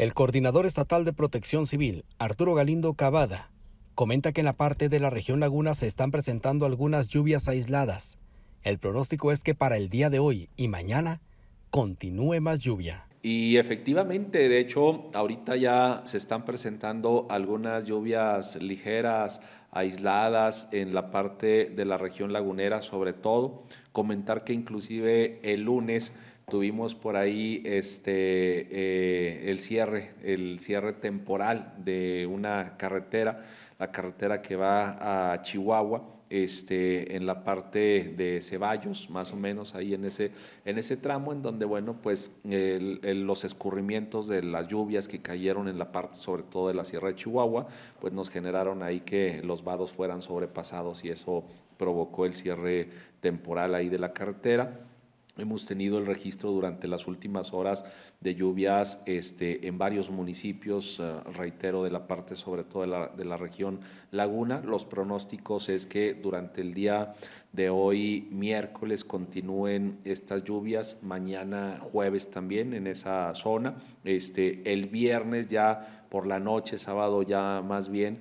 El coordinador estatal de protección civil, Arturo Galindo Cavada, comenta que en la parte de la región Laguna se están presentando algunas lluvias aisladas. El pronóstico es que para el día de hoy y mañana continúe más lluvia. Y efectivamente, de hecho, ahorita ya se están presentando algunas lluvias ligeras, aisladas en la parte de la región lagunera, sobre todo Comentar que inclusive el lunes tuvimos por ahí este, eh, el cierre, el cierre temporal de una carretera, la carretera que va a Chihuahua, este, en la parte de Ceballos, más o menos ahí en ese, en ese tramo, en donde, bueno, pues los escurrimientos de las lluvias que cayeron en la parte, sobre todo de la Sierra de Chihuahua, pues nos generaron ahí que los vados fueran sobrepasados y eso provocó el cierre temporal ahí de la carretera. Hemos tenido el registro durante las últimas horas de lluvias este, en varios municipios, eh, reitero, de la parte sobre todo de la, región Laguna. Los pronósticos es que durante el día de hoy, miércoles, continúen estas lluvias, mañana jueves también en esa zona, este, el viernes ya por la noche, sábado ya más bien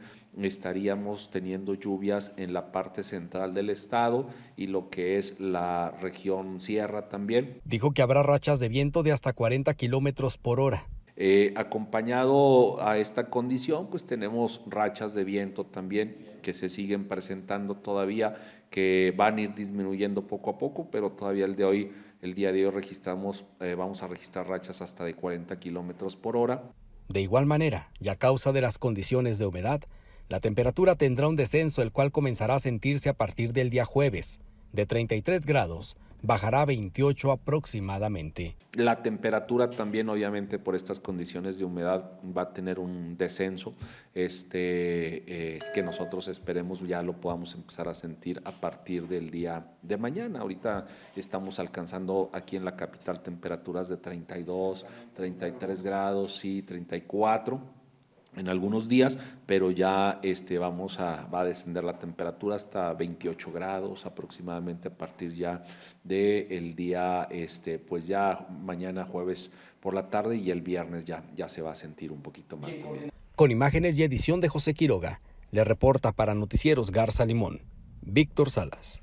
estaríamos teniendo lluvias en la parte central del estado y lo que es la región sierra también. Dijo que habrá rachas de viento de hasta 40 kilómetros por hora. Eh, acompañado a esta condición, pues tenemos rachas de viento también que se siguen presentando todavía, que van a ir disminuyendo poco a poco, pero todavía el de hoy, el día de hoy registramos, eh, vamos a registrar rachas hasta de 40 kilómetros por hora. De igual manera, y a causa de las condiciones de humedad, la temperatura tendrá un descenso el cual comenzará a sentirse a partir del día jueves, de 33 grados bajará a 28 aproximadamente. La temperatura también, obviamente, por estas condiciones de humedad, va a tener un descenso este, eh, que nosotros esperemos ya lo podamos empezar a sentir a partir del día de mañana. Ahorita estamos alcanzando aquí en la capital temperaturas de 32, 33 grados, y 34 en algunos días, pero ya este, vamos a, va a descender la temperatura hasta 28 grados aproximadamente a partir ya del día, este, pues ya mañana jueves por la tarde y el viernes ya, ya se va a sentir un poquito más también. Con imágenes y edición de José Quiroga, le reporta para Noticieros Garza Limón, Víctor Salas.